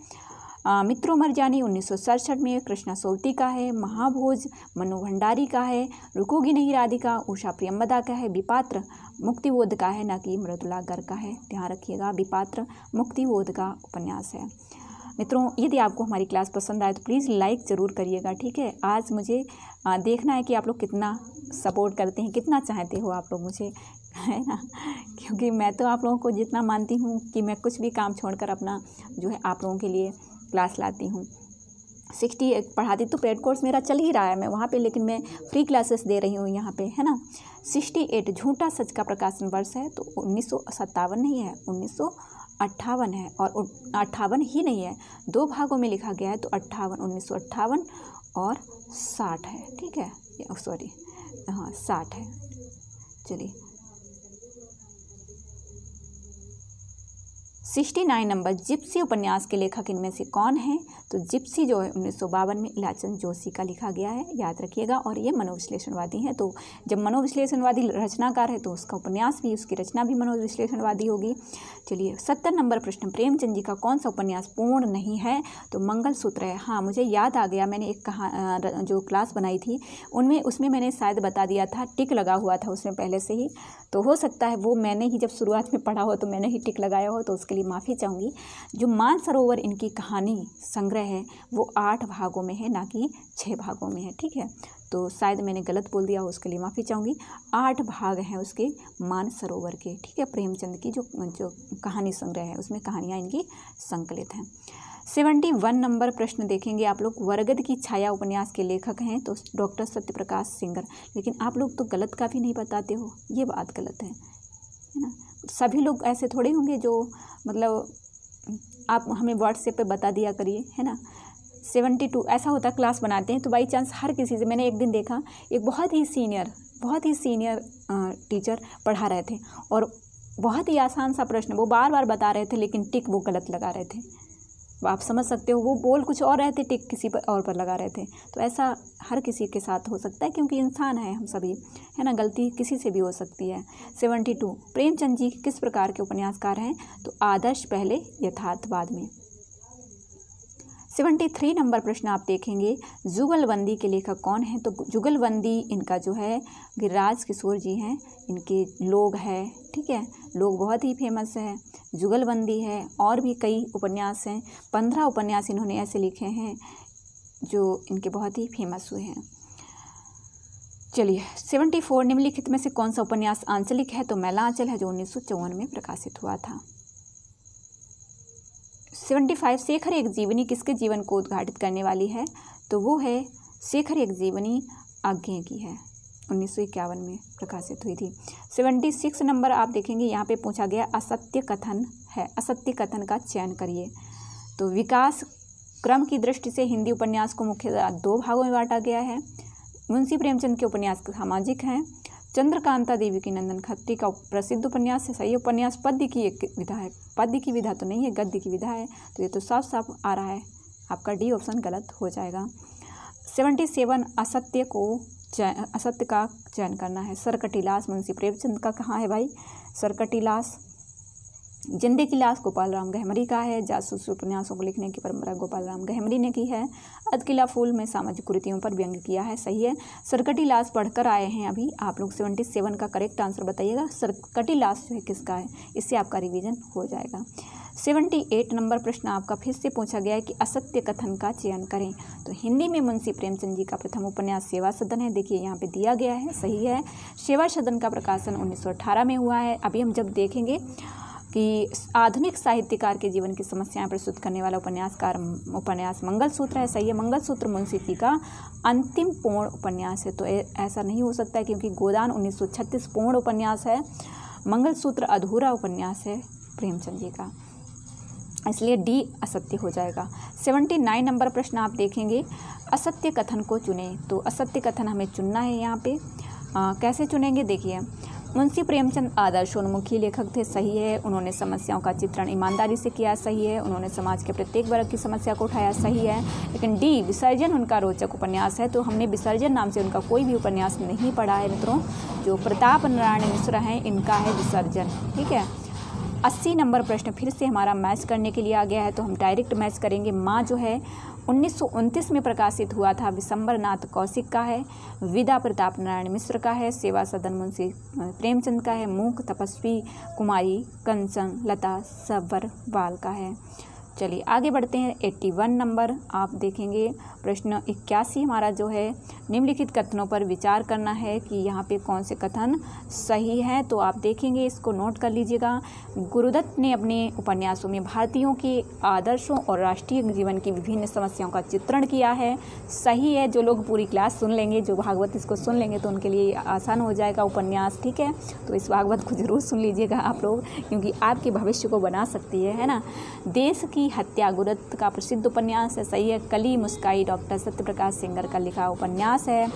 मित्रो मरजानी उन्नीस सौ सड़सठ में कृष्णा सोलती का है महाभोज मनु भंडारी का है रुकोगी नहीं राधिका उषा प्रियम्बदा का है विपात्र मुक्तिबोध का है न कि मृदुला गर का है ध्यान रखिएगा विपात्र मुक्तिबोध का उपन्यास है मित्रों यदि आपको हमारी क्लास पसंद आए तो प्लीज़ लाइक ज़रूर करिएगा ठीक है आज मुझे देखना है कि आप लोग कितना सपोर्ट करते हैं कितना चाहते हो आप लोग मुझे [LAUGHS] है ना क्योंकि मैं तो आप लोगों को जितना मानती हूँ कि मैं कुछ भी काम छोड़कर अपना जो है आप लोगों के लिए क्लास लाती हूँ सिक्सटी पढ़ाती तो पेड कोर्स मेरा चल ही रहा है मैं वहाँ पे लेकिन मैं फ्री क्लासेस दे रही हूँ यहाँ पे है ना सिक्सटी एट झूठा सच का प्रकाशन वर्ष है तो उन्नीस सौ सत्तावन नहीं है उन्नीस सौ अट्ठावन है और अट्ठावन ही नहीं है दो भागों में लिखा गया है तो अट्ठावन उन्नीस सौ अट्ठावन और साठ है ठीक है सॉरी हाँ साठ है चलिए सिक्सटी नाइन नंबर जिप्सी उपन्यास के लेखक इनमें से कौन हैं तो जिप्सी जो है उन्नीस सौ बावन में इलाचंद जोशी का लिखा गया है याद रखिएगा और ये मनोविश्लेषणवादी हैं तो जब मनोविश्लेषणवादी रचनाकार है तो उसका उपन्यास भी उसकी रचना भी मनोविश्लेषणवादी होगी चलिए सत्तर नंबर प्रश्न प्रेमचंद जी का कौन सा उपन्यास पूर्ण नहीं है तो मंगल सूत्र है हाँ मुझे याद आ गया मैंने एक कहा जो क्लास बनाई थी उनमें उसमें मैंने शायद बता दिया था टिक लगा हुआ था उसमें पहले से ही तो हो सकता है वो मैंने ही जब शुरुआत में पढ़ा हो तो मैंने ही टिक लगाया हो तो उसके लिए माफ़ी चाहूँगी जो मानसरोवर इनकी कहानी संग्रह है वो आठ भागों में है ना कि छः भागों में है ठीक है तो शायद मैंने गलत बोल दिया उसके लिए माफ़ी चाहूँगी आठ भाग हैं उसके मानसरोवर के ठीक है प्रेमचंद की जो जो कहानी संग्रह है उसमें कहानियाँ इनकी संकलित हैं सेवेंटी वन नंबर प्रश्न देखेंगे आप लोग वरगद की छाया उपन्यास के लेखक हैं तो डॉक्टर सत्यप्रकाश सिंगर लेकिन आप लोग तो गलत का भी नहीं बताते हो ये बात गलत है है ना सभी लोग ऐसे थोड़े होंगे जो मतलब आप हमें व्हाट्सएप पे बता दिया करिए है ना सेवेंटी टू ऐसा होता क्लास बनाते हैं तो बाई चांस हर किसी से मैंने एक दिन देखा एक बहुत ही सीनियर बहुत ही सीनियर टीचर पढ़ा रहे थे और बहुत ही आसान सा प्रश्न वो बार बार बता रहे थे लेकिन टिक वो गलत लगा रहे थे आप समझ सकते हो वो बोल कुछ और रहे थे टिक किसी पर और पर लगा रहे थे तो ऐसा हर किसी के साथ हो सकता है क्योंकि इंसान है हम सभी है ना गलती किसी से भी हो सकती है सेवेंटी टू प्रेमचंद जी किस प्रकार के उपन्यासकार हैं तो आदर्श पहले यथार्थवाद में सेवेंटी थ्री नंबर प्रश्न आप देखेंगे जुगलबंदी के लेखक कौन हैं तो जुगलबंदी इनका जो है गिरिराज किशोर जी हैं इनके लोग हैं ठीक है लोग बहुत ही फेमस है जुगलबंदी है और भी कई उपन्यास हैं पंद्रह उपन्यास इन्होंने ऐसे लिखे हैं जो इनके बहुत ही फेमस हुए हैं चलिए सेवेंटी फोर निम्नलिखित में से कौन सा उपन्यास आंचलिक है तो मैलांचल है जो उन्नीस सौ चौवन में प्रकाशित हुआ था सेवेंटी फाइव शेखर एक जीवनी किसके जीवन को उद्घाटित करने वाली है तो वो है शेखर एक जीवनी आज्ञा की है उन्नीस में प्रकाशित हुई थी सेवेंटी सिक्स नंबर आप देखेंगे यहाँ पे पूछा गया असत्य कथन है असत्य कथन का चयन करिए तो विकास क्रम की दृष्टि से हिंदी उपन्यास को मुख्यतः दो भागों में बांटा गया है मुंशी प्रेमचंद के उपन्यास सामाजिक हैं चंद्रकांता देवी की नंदन खत्री का प्रसिद्ध उपन्यास है सही उपन्यास पद्य की एक विधा है पद्य की विधा तो नहीं है गद्य की विधा है तो ये तो साफ साफ आ रहा है आपका डी ऑप्शन गलत हो जाएगा सेवेंटी सेवन असत्य को चयन असत्य का चयन करना है सरकटिलास मुंशी प्रेमचंद का कहाँ है भाई सरकटिलास जिंदे की लाश गोपाल राम गहमरी का है जासूस उपन्यासों को लिखने की परंपरा गोपाल राम गहमरी ने की है अदकिला किला फूल में सामाजिक कृतियों पर व्यंग किया है सही है सरकटी लाश पढ़कर आए हैं अभी आप लोग सेवेंटी सेवन का करेक्ट आंसर बताइएगा सरकटी लाश जो है किसका है इससे आपका रिवीजन हो जाएगा सेवेंटी एट नंबर प्रश्न आपका फिर से पूछा गया है कि असत्य कथन का चयन करें तो हिंदी में मुंशी प्रेमचंद जी का प्रथम उपन्यास सेवा सदन है देखिए यहाँ पे दिया गया है सही है सेवा सदन का प्रकाशन 1918 में हुआ है अभी हम जब देखेंगे कि आधुनिक साहित्यकार के जीवन की समस्याएं प्रस्तुत करने वाला उपन्यासकार उपन्यास मंगलसूत्र है सही है मंगलसूत्र मुंशी जी का अंतिम पूर्ण उपन्यास है तो ऐसा नहीं हो सकता है क्योंकि गोदान उन्नीस पूर्ण उपन्यास है मंगलसूत्र अधूरा उपन्यास है प्रेमचंद जी का इसलिए डी असत्य हो जाएगा सेवेंटी नाइन नंबर प्रश्न आप देखेंगे असत्य कथन को चुनें तो असत्य कथन हमें चुनना है यहाँ पे आ, कैसे चुनेंगे देखिए मुंशी प्रेमचंद आदर्शोन्मुखी लेखक थे सही है उन्होंने समस्याओं का चित्रण ईमानदारी से किया सही है उन्होंने समाज के प्रत्येक वर्ग की समस्या को उठाया सही है लेकिन डी विसर्जन उनका रोचक उपन्यास है तो हमने विसर्जन नाम से उनका कोई भी उपन्यास नहीं पढ़ा है मित्रों जो प्रताप नारायण मिश्र हैं इनका है विसर्जन ठीक है अस्सी नंबर प्रश्न फिर से हमारा मैच करने के लिए आ गया है तो हम डायरेक्ट मैच करेंगे माँ जो है उन्नीस में प्रकाशित हुआ था विशंबर नाथ कौशिक का है विदा प्रताप नारायण मिश्र का है सेवा सदन मुंशी प्रेमचंद का है मूक तपस्वी कुमारी कंचन लता सबरवाल का है चलिए आगे बढ़ते हैं 81 नंबर आप देखेंगे प्रश्न इक्यासी हमारा जो है निम्नलिखित कथनों पर विचार करना है कि यहाँ पे कौन से कथन सही है तो आप देखेंगे इसको नोट कर लीजिएगा गुरुदत्त ने अपने उपन्यासों में भारतीयों के आदर्शों और राष्ट्रीय जीवन की विभिन्न समस्याओं का चित्रण किया है सही है जो लोग पूरी क्लास सुन लेंगे जो भागवत इसको सुन लेंगे तो उनके लिए आसान हो जाएगा उपन्यास ठीक है तो इस भागवत को ज़रूर सुन लीजिएगा आप लोग क्योंकि आपके भविष्य को बना सकती है है ना देश की हत्या गुरुदत्त का प्रसिद्ध उपन्यास है सही है कली मुस्काई डॉक्टर सत्यप्रकाश सिंगर का लिखा उपन्यास है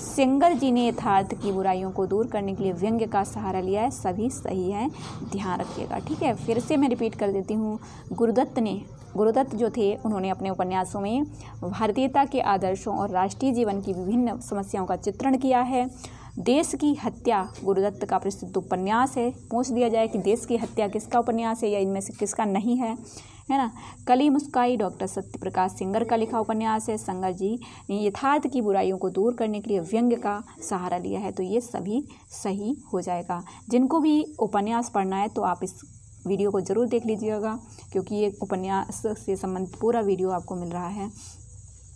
सिंगर जी ने यथार्थ की बुराइयों को दूर करने के लिए व्यंग्य का सहारा लिया है सभी सही है ध्यान रखिएगा ठीक है फिर से मैं रिपीट कर देती हूँ गुरुदत्त ने गुरुदत्त जो थे उन्होंने अपने उपन्यासों में भारतीयता के आदर्शों और राष्ट्रीय जीवन की विभिन्न समस्याओं का चित्रण किया है देश की हत्या गुरुदत्त का प्रसिद्ध उपन्यास है पूछ दिया जाए कि देश की हत्या किसका उपन्यास है या इनमें से किसका नहीं है है ना कली मुस्काई डॉक्टर सत्य प्रकाश सिंगर का लिखा उपन्यास है संगर जी ने यथार्थ की बुराइयों को दूर करने के लिए व्यंग्य का सहारा लिया है तो ये सभी सही हो जाएगा जिनको भी उपन्यास पढ़ना है तो आप इस वीडियो को ज़रूर देख लीजिएगा क्योंकि ये उपन्यास से संबंधित पूरा वीडियो आपको मिल रहा है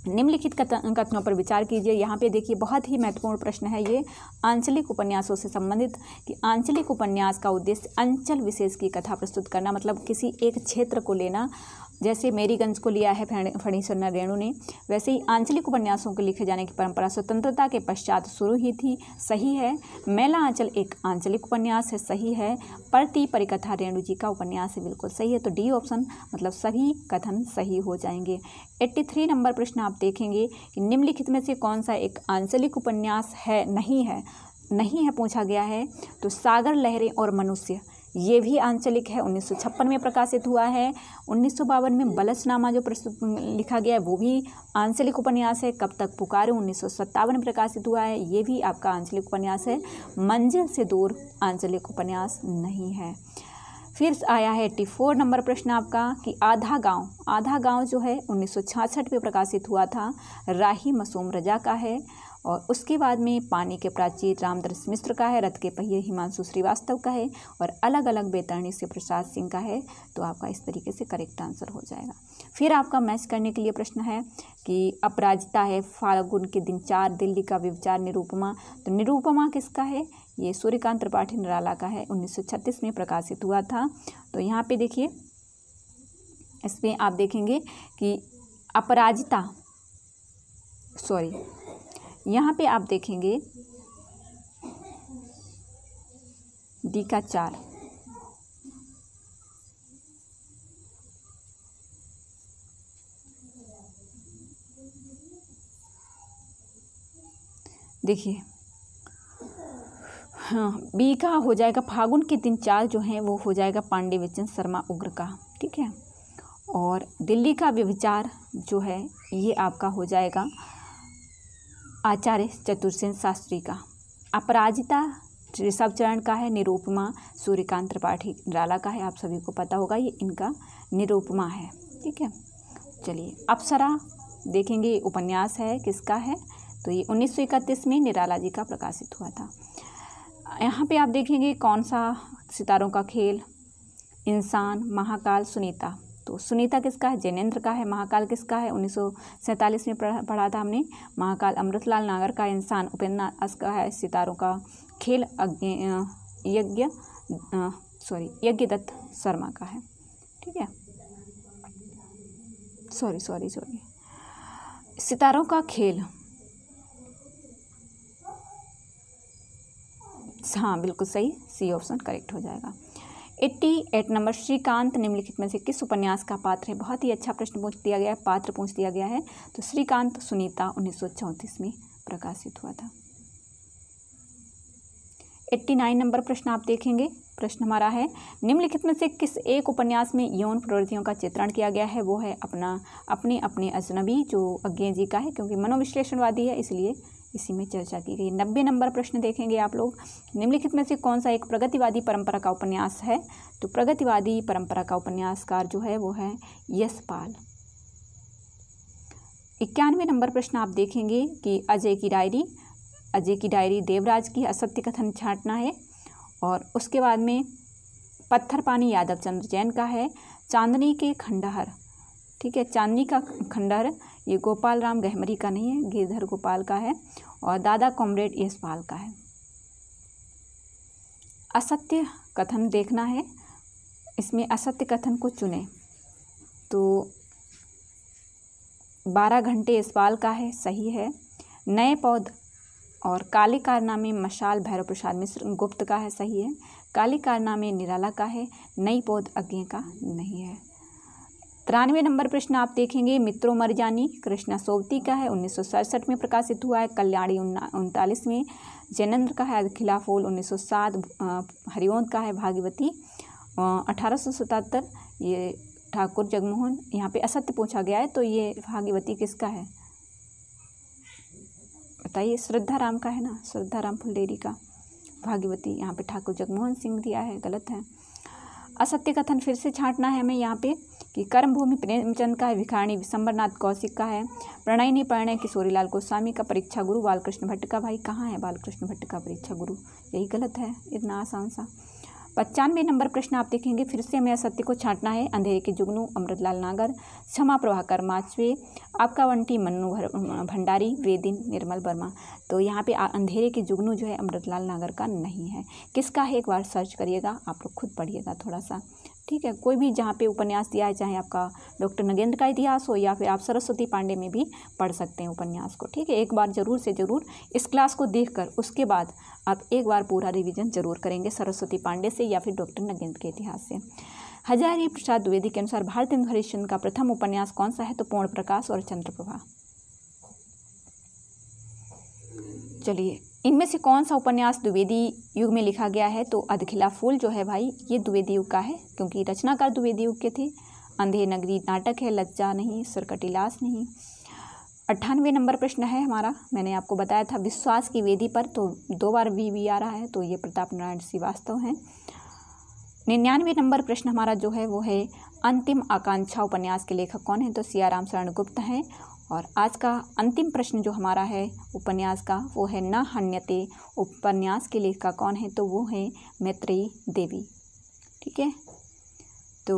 निम्नलिखित कथनों पर विचार कीजिए यहाँ पे देखिए बहुत ही महत्वपूर्ण प्रश्न है ये आंचलिक उपन्यासों से संबंधित कि आंचलिक उपन्यास का उद्देश्य अंचल विशेष की कथा प्रस्तुत करना मतलब किसी एक क्षेत्र को लेना जैसे मेरीगंज को लिया है फणीश्वर रेणु ने वैसे ही आंचलिक उपन्यासों के लिखे जाने की परंपरा स्वतंत्रता के पश्चात शुरू ही थी सही है मेला आंचल एक आंचलिक उपन्यास है सही है परती परिकथा रेणु जी का उपन्यास है बिल्कुल सही है तो डी ऑप्शन मतलब सभी कथन सही हो जाएंगे एट्टी थ्री नंबर प्रश्न आप देखेंगे कि निम्नलिखित में से कौन सा एक आंचलिक उपन्यास है नहीं है नहीं है पूछा गया है तो सागर लहरें और मनुष्य ये भी आंचलिक है उन्नीस में प्रकाशित हुआ है उन्नीस में बलसनामा जो प्रस्तुत लिखा गया है वो भी आंचलिक उपन्यास है कब तक पुकारे उन्नीस में प्रकाशित हुआ है ये भी आपका आंचलिक उपन्यास है मंजिल से दूर आंचलिक उपन्यास नहीं है फिर आया है एट्टी फोर नंबर प्रश्न आपका कि आधा गांव आधा गांव जो है उन्नीस में प्रकाशित हुआ था राही मसूम रजा का है और उसके बाद में पानी के प्राचीर रामदर्श मिश्र का है रथ के पहिए हिमांशु श्रीवास्तव का है और अलग अलग बेतरणी से प्रसाद सिंह का है तो आपका इस तरीके से करेक्ट आंसर हो जाएगा फिर आपका मैच करने के लिए प्रश्न है कि अपराजिता है फाल्गुन के दिन चार दिल्ली का विचार निरूपमा तो निरूपमा किसका है ये सूर्यकांत त्रिपाठी निराला का है उन्नीस में प्रकाशित हुआ था तो यहाँ पे देखिए इसमें आप देखेंगे कि अपराजिता सॉरी यहाँ पे आप देखेंगे डी का चार देखिए हाँ बी का हो जाएगा फागुन के दिन चार जो हैं वो हो जाएगा पांडे बच्चन शर्मा उग्र का ठीक है और दिल्ली का व्यविचार जो है ये आपका हो जाएगा आचार्य चतुर्सेन शास्त्री का अपराजिता ऋषभ चरण का है निरूपमा सूर्यकांत त्रिपाठी निराला का है आप सभी को पता होगा ये इनका निरूपमा है ठीक है चलिए अप्सरा देखेंगे उपन्यास है किसका है तो ये उन्नीस में निराला जी का प्रकाशित हुआ था यहाँ पे आप देखेंगे कौन सा सितारों का खेल इंसान महाकाल सुनीता तो सुनीता किसका है जैनेन्द्र का है महाकाल किसका है उन्नीस में पढ़ा था हमने महाकाल अमृतलाल नागर का इंसान उपेंद्र नाथ का है सितारों का खेल यज्ञ सॉरी यज्ञ दत्त शर्मा का है ठीक है सॉरी सॉरी सॉरी सितारों का खेल हाँ बिल्कुल सही सी ऑप्शन करेक्ट हो जाएगा एट्टी एट नंबर श्रीकांत निम्नलिखित में से किस उपन्यास का पात्र है बहुत ही अच्छा प्रश्न पूछ दिया गया है पात्र पूछ दिया गया है तो श्रीकांत सुनीता उन्नीस में प्रकाशित हुआ था एट्टी नाइन नंबर प्रश्न आप देखेंगे प्रश्न हमारा है निम्नलिखित में से किस एक उपन्यास में यौन प्रवृत्तियों का चित्रण किया गया है वो है अपना अपने अपने अजनबी जो अज्ञे जी का है क्योंकि मनोविश्लेषणवादी है इसलिए इसी में चर्चा की गई नब्बे नंबर प्रश्न देखेंगे आप लोग निम्नलिखित में से कौन सा एक प्रगतिवादी परंपरा का उपन्यास है तो प्रगतिवादी परंपरा का उपन्यासकार जो है वो है यशपाल इक्यानवे नंबर प्रश्न आप देखेंगे कि अजय की डायरी अजय की डायरी देवराज की असत्य कथन छाटना है और उसके बाद में पत्थर पानी यादव चंद्र जैन का है चांदनी के खंडहर ठीक है चांदनी का खंडहर ये गोपाल राम गहमरी का नहीं है गिरधर गोपाल का है और दादा कॉमरेड यशपाल का है असत्य कथन देखना है इसमें असत्य कथन को चुने तो बारह घंटे यशपाल का है सही है नए पौध और काली कारनामे मशाल भैरव प्रसाद मिश्र गुप्त का है सही है काली कारनामे निराला का है नई पौध अज्ञे का नहीं है तिरानवे नंबर प्रश्न आप देखेंगे मित्रों मरजानी कृष्णा सोवती का है उन्नीस में प्रकाशित हुआ है कल्याणी उनतालीस में जैनन्द्र का है खिलाफोल सात हरिओंद का है भागीवती अठारह ये ठाकुर जगमोहन यहाँ पे असत्य पूछा गया है तो ये भागीवती किसका है बताइए श्रद्धा राम का है ना श्रद्धा राम फुलडेरी का भागीवती यहाँ पे ठाकुर जगमोहन सिंह दिया है गलत है असत्य कथन फिर से छांटना है हमें यहाँ पे कि कर्मभूमि प्रेमचंद का है भिखारणी विशंबरनाथ कौशिक का है प्रणय ने प्रणय किशोरीलाल गोस्वामी का परीक्षा गुरु बालकृष्ण भट्ट का भाई कहाँ है बालकृष्ण भट्ट का परीक्षा गुरु यही गलत है इतना आसान सा पचानवे नंबर प्रश्न आप देखेंगे फिर से हमें असत्य को छांटना है अंधेरे के जुगनू अमृतलाल नागर क्षमा प्रभाकर माचवे आपका वंटी मन्नू भंडारी वेदिन निर्मल वर्मा तो यहाँ पे अंधेरे के जुगनू जो है अमृतलाल नागर का नहीं है किसका है एक बार सर्च करिएगा आप लोग खुद पढ़िएगा थोड़ा सा ठीक है कोई भी जहाँ पे उपन्यास दिया है चाहे आपका डॉक्टर नगेंद्र का इतिहास हो या फिर आप सरस्वती पांडे में भी पढ़ सकते हैं उपन्यास को ठीक है एक बार ज़रूर से ज़रूर इस क्लास को देखकर उसके बाद आप एक बार पूरा रिवीजन जरूर करेंगे सरस्वती पांडे से या फिर डॉक्टर नगेंद्र के इतिहास से हजारी प्रसाद द्विवेदी के अनुसार भारतीय हरिश्चंद का प्रथम उपन्यास कौन सा है तो पूर्ण प्रकाश और चंद्रप्रभा चलिए इनमें से कौन सा उपन्यास द्विवेदी युग में लिखा गया है तो अधखिला फूल जो है भाई ये द्विवेदी युग का है क्योंकि रचनाकार द्विवेदी युग के थे अंधे नगरी नाटक है लज्जा नहीं सुरकटिलास नहीं अट्ठानवे नंबर प्रश्न है हमारा मैंने आपको बताया था विश्वास की वेदी पर तो दो बार वी वी आ रहा है तो ये प्रताप नारायण श्रीवास्तव हैं निन्यानवे नंबर प्रश्न हमारा जो है वो है अंतिम आकांक्षा उपन्यास के लेखक कौन है तो सियाराम शरण गुप्त हैं और आज का अंतिम प्रश्न जो हमारा है उपन्यास का वो है न हन्यते उपन्यास के लेखक कौन है तो वो है मैत्री देवी ठीक है तो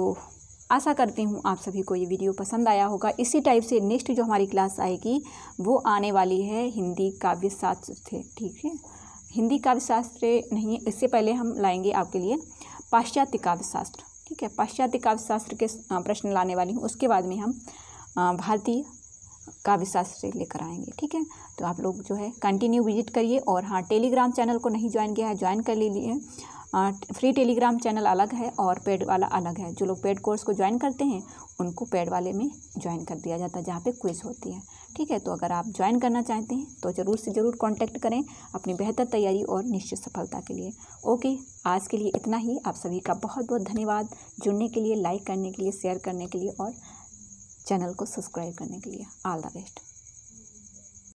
आशा करती हूँ आप सभी को ये वीडियो पसंद आया होगा इसी टाइप से नेक्स्ट जो हमारी क्लास आएगी वो आने वाली है हिंदी काव्य शास्त्र से ठीक है हिंदी काव्य शास्त्र नहीं इससे पहले हम लाएंगे आपके लिए पाश्चात्य काव्य शास्त्र ठीक है पाश्चात्य काव्य शास्त्र के प्रश्न लाने वाली हूँ उसके बाद में हम भारतीय का शास्त्री लेकर आएंगे ठीक है तो आप लोग जो है कंटिन्यू विजिट करिए और हाँ टेलीग्राम चैनल को नहीं ज्वाइन किया है ज्वाइन कर लीजिए फ्री टेलीग्राम चैनल अलग है और पेड वाला अलग है जो लोग पेड कोर्स को ज्वाइन करते हैं उनको पेड वाले में ज्वाइन कर दिया जाता है जहाँ पे क्विज होती है ठीक है तो अगर आप ज्वाइन करना चाहते हैं तो ज़रूर से ज़रूर कांटेक्ट करें अपनी बेहतर तैयारी और निश्चित सफलता के लिए ओके आज के लिए इतना ही आप सभी का बहुत बहुत धन्यवाद जुड़ने के लिए लाइक करने के लिए शेयर करने के लिए और चैनल को सब्सक्राइब करने के लिए ऑल द बेस्ट